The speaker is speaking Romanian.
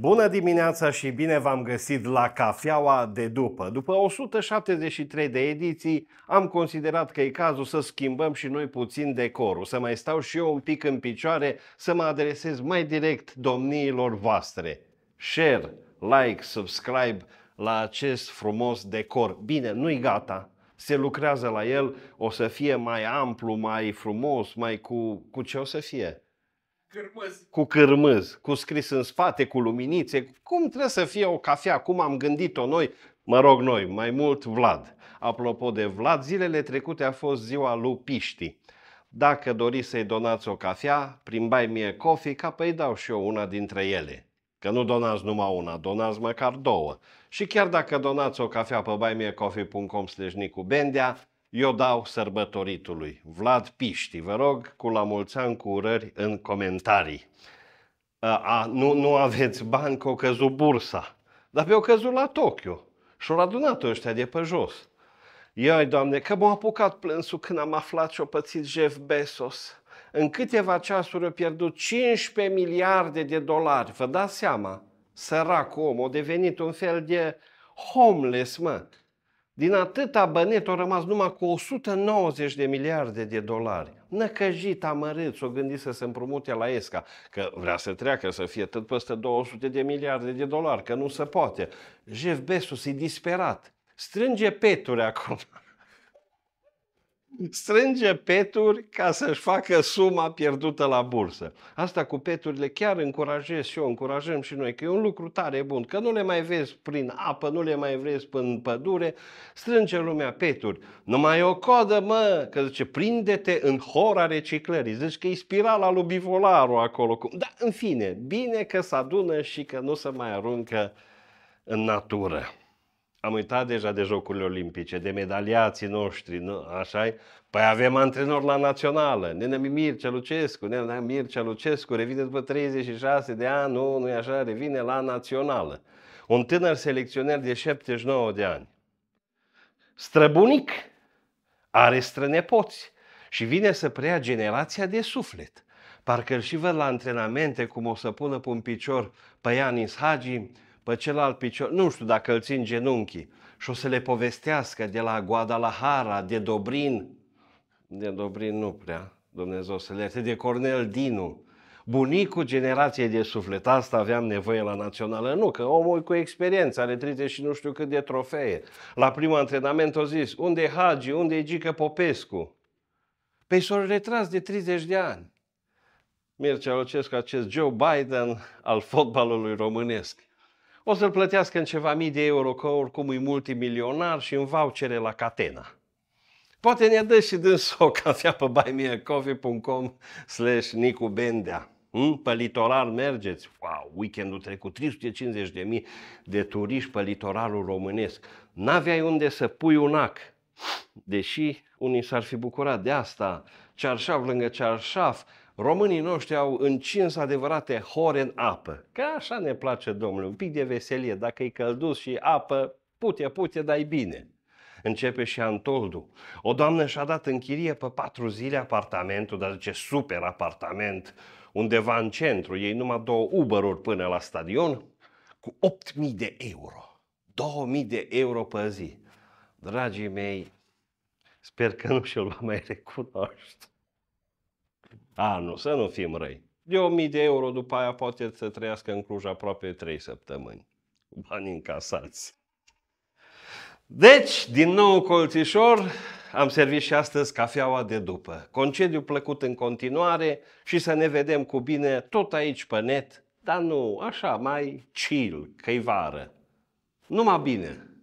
Bună dimineața și bine v-am găsit la cafeaua de după. După 173 de ediții, am considerat că e cazul să schimbăm și noi puțin decorul, să mai stau și eu un pic în picioare, să mă adresez mai direct domniilor voastre. Share, like, subscribe la acest frumos decor. Bine, nu-i gata, se lucrează la el, o să fie mai amplu, mai frumos, mai cu, cu ce o să fie cârmâz. Cu cârmâz, cu scris în spate, cu luminițe. Cum trebuie să fie o cafea? Cum am gândit-o noi? Mă rog noi, mai mult Vlad. Apropo de Vlad, zilele trecute a fost ziua lui Piști. Dacă doriți să-i donați o cafea, prin bai mie Coffee, ca păi dau și eu una dintre ele. Că nu donați numai una, donați măcar două. Și chiar dacă donați o cafea pe cofiicom slash Bendea, eu dau sărbătoritului. Vlad Piști, vă rog, cu la mulți ani cu urări în comentarii. A, a, nu, nu aveți bani că o căzut bursa. Dar pe o căzut la Tokyo și o adunat ăștia de pe jos. Ioi, Doamne, că m-a apucat plânsul când am aflat și-o pățit Jeff Bezos. În câteva ceasuri a pierdut 15 miliarde de dolari. Vă dați seama? Săracul om, a devenit un fel de homeless, mă. Din atâta bănet au rămas numai cu 190 de miliarde de dolari. Năcăjit, amărât, s-o gândit să se împrumute la ESCA, că vrea să treacă să fie tot peste 200 de miliarde de dolari, că nu se poate. Jeff Bezos e disperat. Strânge peturi acum strânge peturi ca să-și facă suma pierdută la bursă. Asta cu peturile chiar încurajez și eu, încurajăm și noi, că e un lucru tare bun, că nu le mai vezi prin apă, nu le mai vezi prin pădure, strânge lumea peturi. Nu mai o codă, mă, că zice, prinde-te în hora reciclării, zici că e spirala lui Bivolaru acolo. Da, în fine, bine că se adună și că nu se mai aruncă în natură am uitat deja de Jocurile Olimpice, de medaliații noștri, nu? așa -i? Păi avem antrenor la națională, nenea Mircea Lucescu, nenea Mircea Lucescu revine după 36 de ani, nu, nu e așa, revine la națională. Un tânăr selecționer de 79 de ani, străbunic, are strănepoți și vine să preia generația de suflet. Parcă îl și văd la antrenamente cum o să pună pe un picior pe Ianis Hagi, pe celălalt picior, nu știu dacă îl țin genunchii, și o să le povestească de la Guadalajara, de Dobrin, de Dobrin nu prea, Dumnezeu să le ierte, de Cornel Dinu, bunicul generației de suflet. Asta aveam nevoie la națională. Nu, că omul cu experiență, are 30 și nu știu cât de trofee. La primul antrenament o zis, unde e Hagi, unde e Gică Popescu? Păi s-au retras de 30 de ani. Mircea Lucescu, acest Joe Biden al fotbalului românesc. O să-l plătească în ceva mii de euro, că oricum e multimilionar și în vouchere la catena. Poate ne dă și dâns o cafea pe buymeacoffee.com slash Nicu Bendea. Mm? Pe litoral mergeți. Wow, weekendul trecut 350.000 de turiști pe litoralul românesc. N-aveai unde să pui un ac. Deși unii s-ar fi bucurat de asta, cearșaf lângă cearșaf, Românii noștri au încins adevărate hore în apă. Că așa ne place, domnule, un pic de veselie. Dacă e călduț și apă, pute, pute, dai bine. Începe și Antoldu. O doamnă și-a dat în chirie pe patru zile apartamentul, dar ce super apartament, undeva în centru, ei numai două uber până la stadion, cu 8.000 de euro. 2.000 de euro pe zi. Dragii mei, sper că nu și-l va mai recunoaște. A, nu, să nu fim răi. De 1000 de euro după aia poate să trăiască în Cluj aproape 3 săptămâni. Bani încasați. Deci, din nou colțișor, am servit și astăzi cafeaua de după. Concediu plăcut în continuare și să ne vedem cu bine tot aici pe net, dar nu, așa, mai chill, că-i vară. Numai bine!